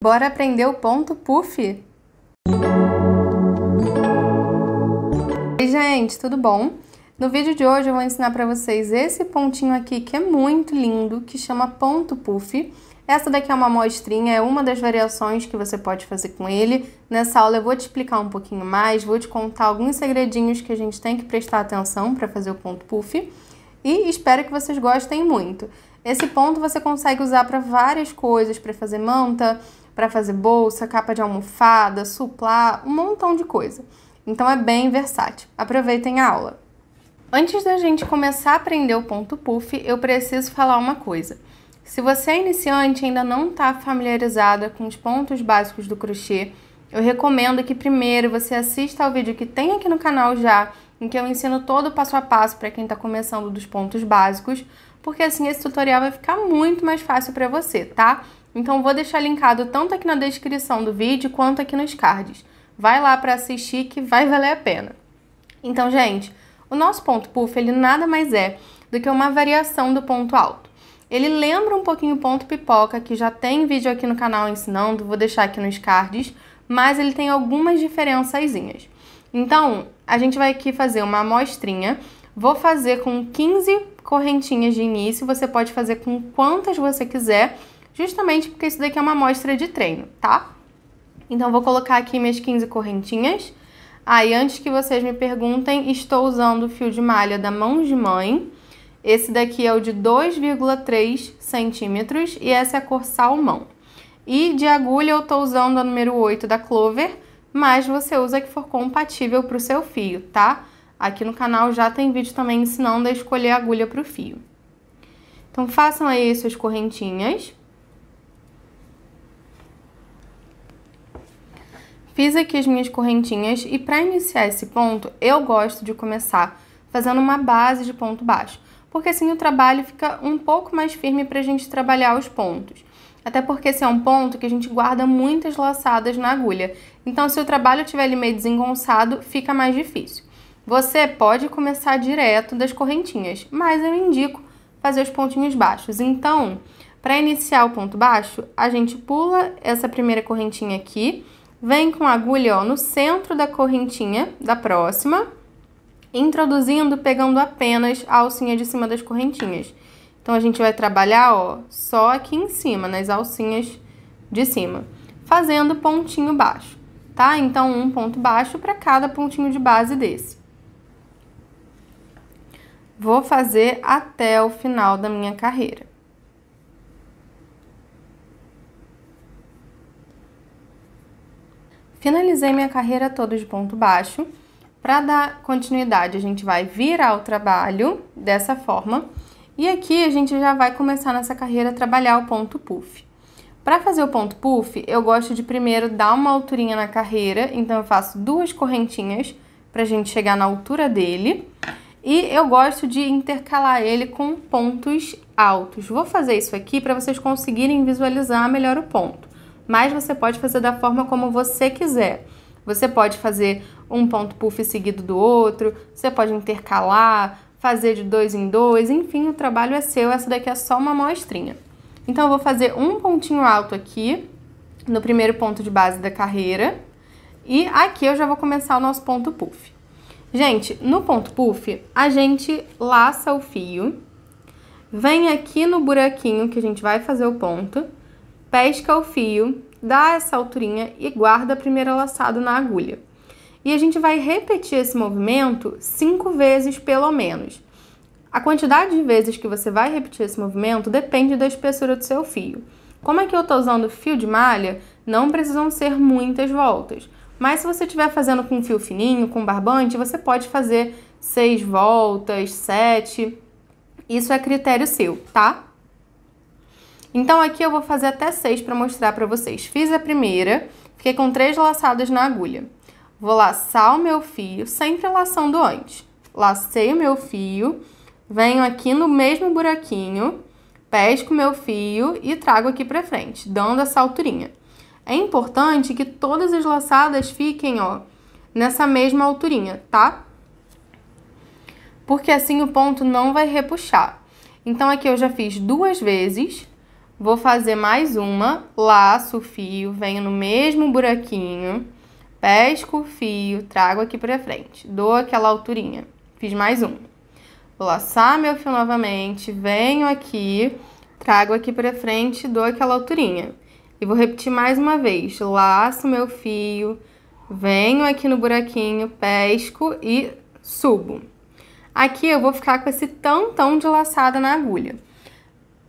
Bora aprender o ponto puff? Oi gente, tudo bom? No vídeo de hoje eu vou ensinar para vocês esse pontinho aqui que é muito lindo, que chama ponto puff. Essa daqui é uma amostrinha, é uma das variações que você pode fazer com ele. Nessa aula eu vou te explicar um pouquinho mais, vou te contar alguns segredinhos que a gente tem que prestar atenção para fazer o ponto puff. E espero que vocês gostem muito. Esse ponto você consegue usar para várias coisas, para fazer manta, para fazer bolsa, capa de almofada, suplá, um montão de coisa. Então é bem versátil. Aproveitem a aula. Antes da gente começar a aprender o ponto puff, eu preciso falar uma coisa. Se você é iniciante e ainda não está familiarizada com os pontos básicos do crochê, eu recomendo que primeiro você assista ao vídeo que tem aqui no canal já, em que eu ensino todo o passo a passo para quem está começando dos pontos básicos, porque assim esse tutorial vai ficar muito mais fácil para você, tá? Então vou deixar linkado tanto aqui na descrição do vídeo quanto aqui nos cards. Vai lá para assistir que vai valer a pena. Então, gente, o nosso ponto puff, ele nada mais é do que uma variação do ponto alto. Ele lembra um pouquinho o ponto pipoca, que já tem vídeo aqui no canal ensinando, vou deixar aqui nos cards, mas ele tem algumas diferençazinhas. Então, a gente vai aqui fazer uma amostrinha, vou fazer com 15 correntinhas de início, você pode fazer com quantas você quiser, justamente porque isso daqui é uma amostra de treino, tá? Então, vou colocar aqui minhas 15 correntinhas. Aí, ah, antes que vocês me perguntem, estou usando o fio de malha da Mão de Mãe. Esse daqui é o de 2,3 centímetros e essa é a cor salmão. E de agulha eu estou usando a número 8 da Clover, mas você usa que for compatível para o seu fio, tá? Aqui no canal já tem vídeo também ensinando a escolher a agulha para o fio. Então, façam aí suas correntinhas. Fiz aqui as minhas correntinhas e para iniciar esse ponto, eu gosto de começar fazendo uma base de ponto baixo, porque assim o trabalho fica um pouco mais firme para a gente trabalhar os pontos. Até porque esse é um ponto que a gente guarda muitas laçadas na agulha, então se o trabalho estiver ali meio desengonçado, fica mais difícil. Você pode começar direto das correntinhas, mas eu indico fazer os pontinhos baixos. Então, para iniciar o ponto baixo, a gente pula essa primeira correntinha aqui, vem com a agulha ó, no centro da correntinha da próxima, introduzindo, pegando apenas a alcinha de cima das correntinhas. Então, a gente vai trabalhar ó, só aqui em cima, nas alcinhas de cima, fazendo pontinho baixo, tá? Então, um ponto baixo para cada pontinho de base desse vou fazer até o final da minha carreira. Finalizei minha carreira toda de ponto baixo. Para dar continuidade, a gente vai virar o trabalho dessa forma. E aqui a gente já vai começar nessa carreira a trabalhar o ponto puff. Para fazer o ponto puff, eu gosto de primeiro dar uma alturinha na carreira, então eu faço duas correntinhas para a gente chegar na altura dele. E eu gosto de intercalar ele com pontos altos. Vou fazer isso aqui para vocês conseguirem visualizar melhor o ponto. Mas você pode fazer da forma como você quiser. Você pode fazer um ponto puff seguido do outro, você pode intercalar, fazer de dois em dois, enfim, o trabalho é seu, essa daqui é só uma amostrinha. Então, eu vou fazer um pontinho alto aqui, no primeiro ponto de base da carreira, e aqui eu já vou começar o nosso ponto puff. Gente, no ponto puff, a gente laça o fio, vem aqui no buraquinho que a gente vai fazer o ponto, pesca o fio, dá essa alturinha e guarda a primeira laçada na agulha. E a gente vai repetir esse movimento cinco vezes pelo menos. A quantidade de vezes que você vai repetir esse movimento depende da espessura do seu fio. Como é que eu estou usando fio de malha, não precisam ser muitas voltas. Mas se você estiver fazendo com fio fininho, com barbante, você pode fazer seis voltas, sete. Isso é critério seu, tá? Então aqui eu vou fazer até seis para mostrar para vocês. Fiz a primeira, fiquei com três laçadas na agulha. Vou laçar o meu fio, sempre laçando antes. Lacei o meu fio, venho aqui no mesmo buraquinho, pesco meu fio e trago aqui para frente, dando essa alturinha. É importante que todas as laçadas fiquem, ó, nessa mesma alturinha, tá? Porque assim o ponto não vai repuxar. Então, aqui eu já fiz duas vezes, vou fazer mais uma, laço o fio, venho no mesmo buraquinho, pesco o fio, trago aqui pra frente, dou aquela alturinha, fiz mais um. Vou laçar meu fio novamente, venho aqui, trago aqui pra frente, dou aquela alturinha. E vou repetir mais uma vez: laço meu fio, venho aqui no buraquinho, pesco e subo. Aqui eu vou ficar com esse tantão de laçada na agulha.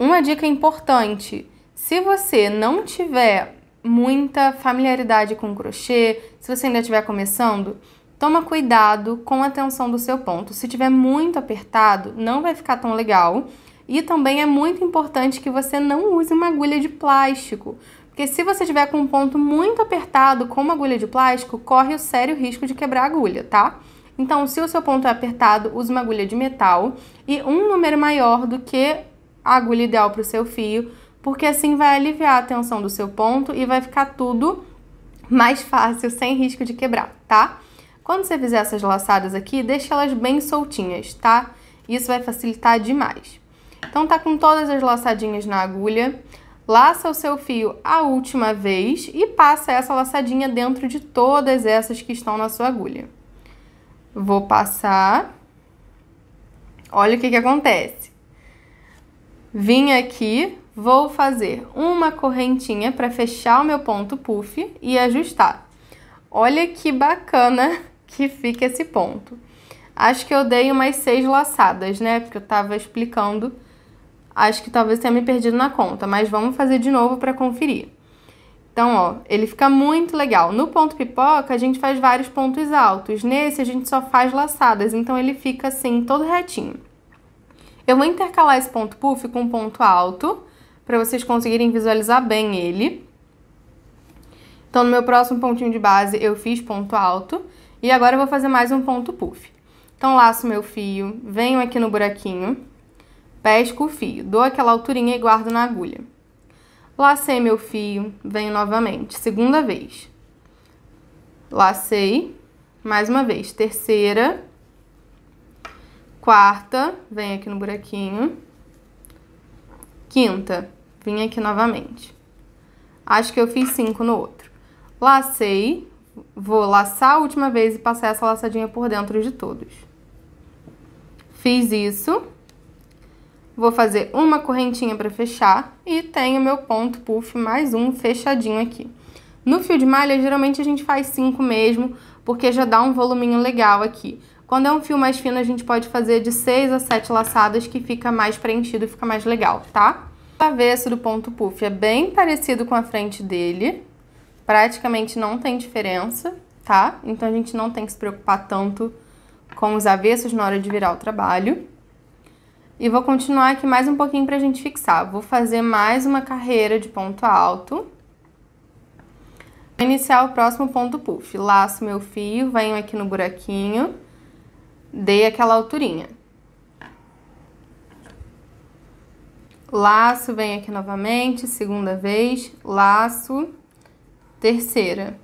Uma dica importante: se você não tiver muita familiaridade com crochê, se você ainda estiver começando, toma cuidado com a tensão do seu ponto. Se tiver muito apertado, não vai ficar tão legal e também é muito importante que você não use uma agulha de plástico, porque se você tiver com um ponto muito apertado com uma agulha de plástico, corre o sério risco de quebrar a agulha, tá? Então, se o seu ponto é apertado, use uma agulha de metal e um número maior do que a agulha ideal para o seu fio, porque assim vai aliviar a tensão do seu ponto e vai ficar tudo mais fácil, sem risco de quebrar, tá? Quando você fizer essas laçadas aqui, deixe elas bem soltinhas, tá? Isso vai facilitar demais. Então tá com todas as laçadinhas na agulha, laça o seu fio a última vez e passa essa laçadinha dentro de todas essas que estão na sua agulha. Vou passar. Olha o que que acontece. Vim aqui, vou fazer uma correntinha para fechar o meu ponto puff e ajustar. Olha que bacana que fica esse ponto. Acho que eu dei umas seis laçadas, né? Porque eu tava explicando Acho que talvez tenha me perdido na conta, mas vamos fazer de novo para conferir. Então, ó, ele fica muito legal. No ponto pipoca, a gente faz vários pontos altos. Nesse, a gente só faz laçadas, então ele fica assim, todo retinho. Eu vou intercalar esse ponto puff com um ponto alto, para vocês conseguirem visualizar bem ele. Então, no meu próximo pontinho de base, eu fiz ponto alto. E agora eu vou fazer mais um ponto puff. Então, laço meu fio, venho aqui no buraquinho Pesco o fio, dou aquela alturinha e guardo na agulha. Lacei meu fio, venho novamente, segunda vez. Lacei, mais uma vez, terceira, quarta, venho aqui no buraquinho, quinta, vim aqui novamente. Acho que eu fiz cinco no outro. Lacei, vou laçar a última vez e passar essa laçadinha por dentro de todos. Fiz isso vou fazer uma correntinha para fechar e tenho meu ponto puff mais um fechadinho aqui. No fio de malha, geralmente a gente faz cinco mesmo, porque já dá um voluminho legal aqui. Quando é um fio mais fino, a gente pode fazer de seis a sete laçadas, que fica mais preenchido e fica mais legal, tá? O avesso do ponto puff é bem parecido com a frente dele, praticamente não tem diferença, tá? Então a gente não tem que se preocupar tanto com os avessos na hora de virar o trabalho. E vou continuar aqui mais um pouquinho para a gente fixar. Vou fazer mais uma carreira de ponto alto. Vou iniciar o próximo ponto puff. Laço meu fio, venho aqui no buraquinho, dei aquela alturinha. Laço, venho aqui novamente, segunda vez, laço, terceira,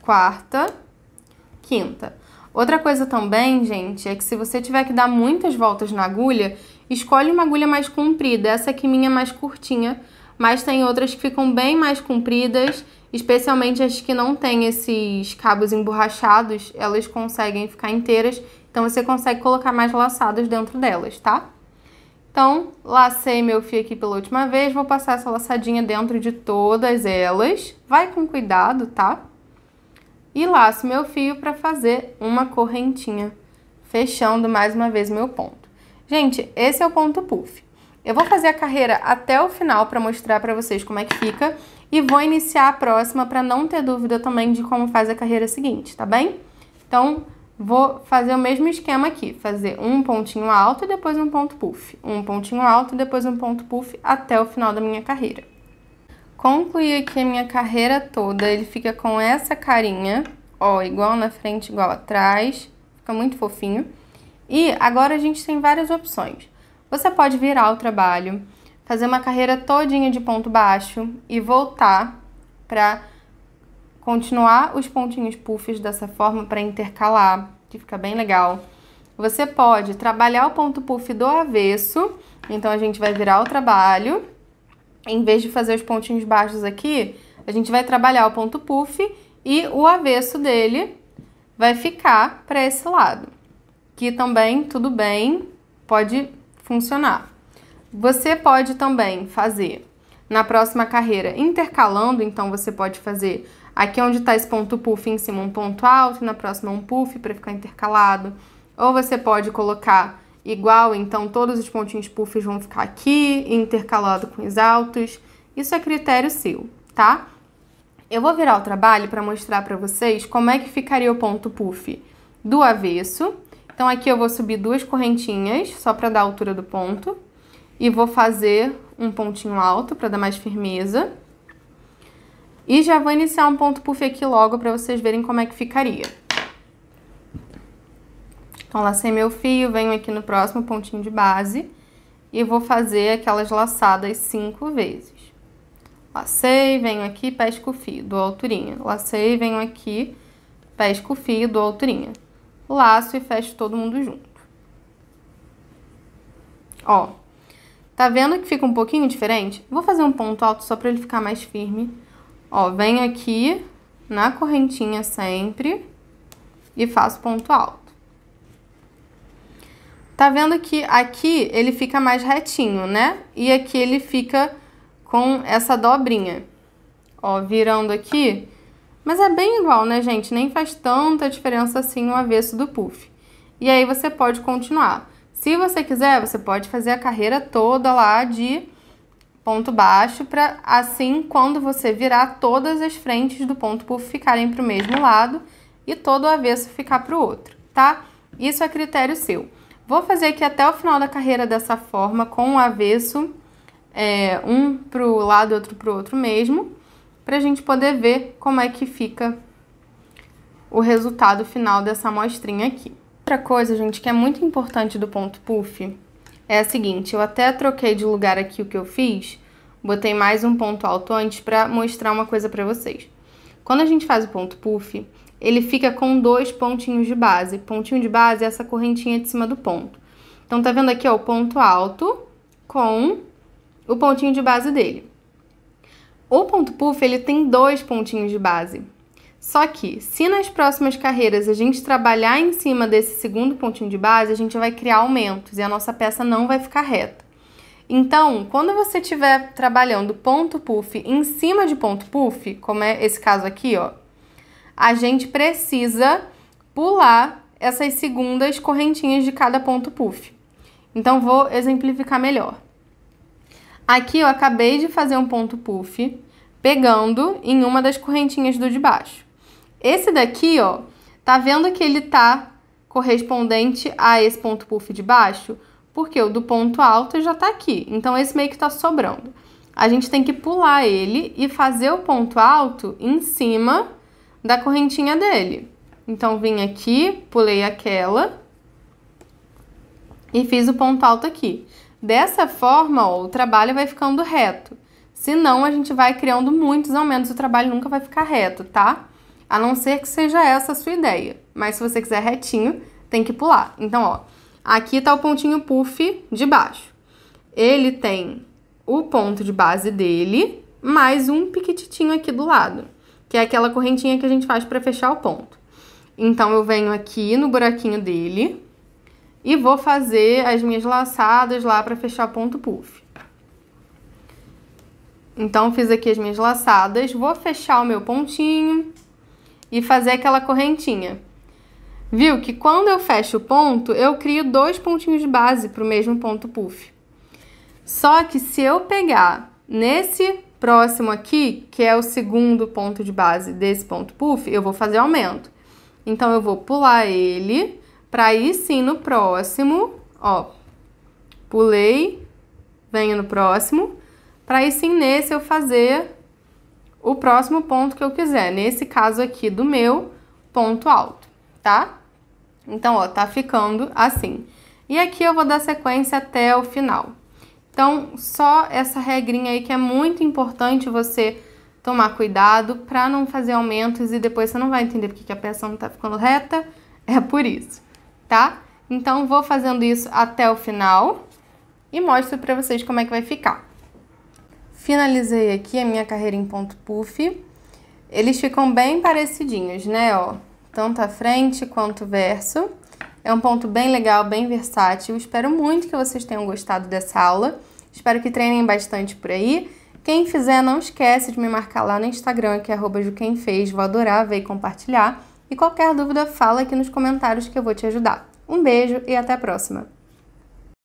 quarta, quinta. Outra coisa também, gente, é que se você tiver que dar muitas voltas na agulha, escolhe uma agulha mais comprida. Essa aqui minha é mais curtinha, mas tem outras que ficam bem mais compridas, especialmente as que não têm esses cabos emborrachados, elas conseguem ficar inteiras, então você consegue colocar mais laçadas dentro delas, tá? Então, lacei meu fio aqui pela última vez, vou passar essa laçadinha dentro de todas elas. Vai com cuidado, tá? e laço meu fio para fazer uma correntinha, fechando mais uma vez meu ponto. Gente, esse é o ponto puff. Eu vou fazer a carreira até o final para mostrar para vocês como é que fica e vou iniciar a próxima para não ter dúvida também de como faz a carreira seguinte, tá bem? Então, vou fazer o mesmo esquema aqui, fazer um pontinho alto e depois um ponto puff, um pontinho alto e depois um ponto puff até o final da minha carreira concluir aqui a minha carreira toda. Ele fica com essa carinha, ó, igual na frente, igual atrás. Fica muito fofinho. E agora a gente tem várias opções. Você pode virar o trabalho, fazer uma carreira todinha de ponto baixo e voltar para continuar os pontinhos puffs dessa forma para intercalar, que fica bem legal. Você pode trabalhar o ponto puff do avesso, então a gente vai virar o trabalho em vez de fazer os pontinhos baixos aqui, a gente vai trabalhar o ponto puff e o avesso dele vai ficar para esse lado. Que também, tudo bem, pode funcionar. Você pode também fazer na próxima carreira intercalando, então você pode fazer aqui onde está esse ponto puff em cima um ponto alto, e na próxima um puff para ficar intercalado. Ou você pode colocar igual, então todos os pontinhos puffs vão ficar aqui, intercalado com os altos. Isso é critério seu, tá? Eu vou virar o trabalho para mostrar para vocês como é que ficaria o ponto puff do avesso. Então aqui eu vou subir duas correntinhas, só para dar a altura do ponto. E vou fazer um pontinho alto para dar mais firmeza. E já vou iniciar um ponto puff aqui logo para vocês verem como é que ficaria. Então, lacei meu fio, venho aqui no próximo pontinho de base e vou fazer aquelas laçadas cinco vezes. Lacei, venho aqui, pesco o fio, dou alturinha. Lacei, venho aqui, pesco o fio, dou alturinha. Laço e fecho todo mundo junto. Ó, tá vendo que fica um pouquinho diferente? Vou fazer um ponto alto só pra ele ficar mais firme. Ó, venho aqui na correntinha sempre e faço ponto alto. Tá vendo que aqui ele fica mais retinho, né? E aqui ele fica com essa dobrinha. Ó, virando aqui. Mas é bem igual, né, gente? Nem faz tanta diferença assim o avesso do puff. E aí você pode continuar. Se você quiser, você pode fazer a carreira toda lá de ponto baixo, para assim, quando você virar, todas as frentes do ponto puff ficarem para o mesmo lado e todo o avesso ficar para o outro, tá? Isso é critério seu. Vou fazer aqui até o final da carreira dessa forma, com o avesso, é, um o lado, outro para o outro mesmo, para a gente poder ver como é que fica o resultado final dessa amostrinha aqui. Outra coisa, gente, que é muito importante do ponto puff é a seguinte, eu até troquei de lugar aqui o que eu fiz, botei mais um ponto alto antes para mostrar uma coisa para vocês. Quando a gente faz o ponto puff, ele fica com dois pontinhos de base. Pontinho de base é essa correntinha de cima do ponto. Então, tá vendo aqui, ó, o ponto alto com o pontinho de base dele. O ponto puff, ele tem dois pontinhos de base. Só que, se nas próximas carreiras a gente trabalhar em cima desse segundo pontinho de base, a gente vai criar aumentos e a nossa peça não vai ficar reta. Então, quando você estiver trabalhando ponto puff em cima de ponto puff, como é esse caso aqui, ó, a gente precisa pular essas segundas correntinhas de cada ponto puff. Então, vou exemplificar melhor. Aqui eu acabei de fazer um ponto puff, pegando em uma das correntinhas do de baixo. Esse daqui, ó, tá vendo que ele tá correspondente a esse ponto puff de baixo? Porque o do ponto alto já tá aqui, então esse meio que tá sobrando. A gente tem que pular ele e fazer o ponto alto em cima da correntinha dele. Então, vim aqui, pulei aquela e fiz o ponto alto aqui. Dessa forma, ó, o trabalho vai ficando reto. Senão, a gente vai criando muitos aumentos, o trabalho nunca vai ficar reto, tá? A não ser que seja essa a sua ideia. Mas se você quiser retinho, tem que pular. Então, ó, aqui tá o pontinho puff de baixo. Ele tem o ponto de base dele, mais um piquititinho aqui do lado que é aquela correntinha que a gente faz para fechar o ponto. Então, eu venho aqui no buraquinho dele e vou fazer as minhas laçadas lá para fechar o ponto puff. Então, fiz aqui as minhas laçadas, vou fechar o meu pontinho e fazer aquela correntinha. Viu que quando eu fecho o ponto, eu crio dois pontinhos de base para o mesmo ponto puff. Só que se eu pegar nesse próximo aqui, que é o segundo ponto de base desse ponto puff, eu vou fazer aumento. Então, eu vou pular ele para ir sim no próximo, ó, pulei, venho no próximo, para aí sim nesse eu fazer o próximo ponto que eu quiser, nesse caso aqui do meu ponto alto, tá? Então, ó, tá ficando assim. E aqui eu vou dar sequência até o final. Então, só essa regrinha aí que é muito importante você tomar cuidado para não fazer aumentos e depois você não vai entender porque que a peça não está ficando reta, é por isso, tá? Então, vou fazendo isso até o final e mostro para vocês como é que vai ficar. Finalizei aqui a minha carreira em ponto puff. Eles ficam bem parecidinhos, né, ó? Tanto a frente quanto o verso. É um ponto bem legal, bem versátil. Espero muito que vocês tenham gostado dessa aula. Espero que treinem bastante por aí. Quem fizer, não esquece de me marcar lá no Instagram, que é juquemfez. Vou adorar ver e compartilhar. E qualquer dúvida, fala aqui nos comentários que eu vou te ajudar. Um beijo e até a próxima!